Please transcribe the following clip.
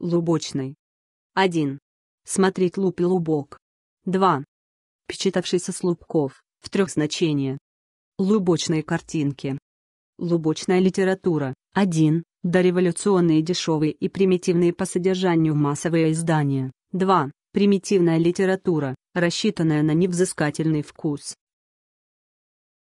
Лубочный. 1. Смотреть луп и лубок. 2. Печатавшийся с лубков, в трех значениях. Лубочные картинки. Лубочная литература. 1. Дореволюционные дешевые и примитивные по содержанию массовые издания. 2. Примитивная литература, рассчитанная на невзыскательный вкус,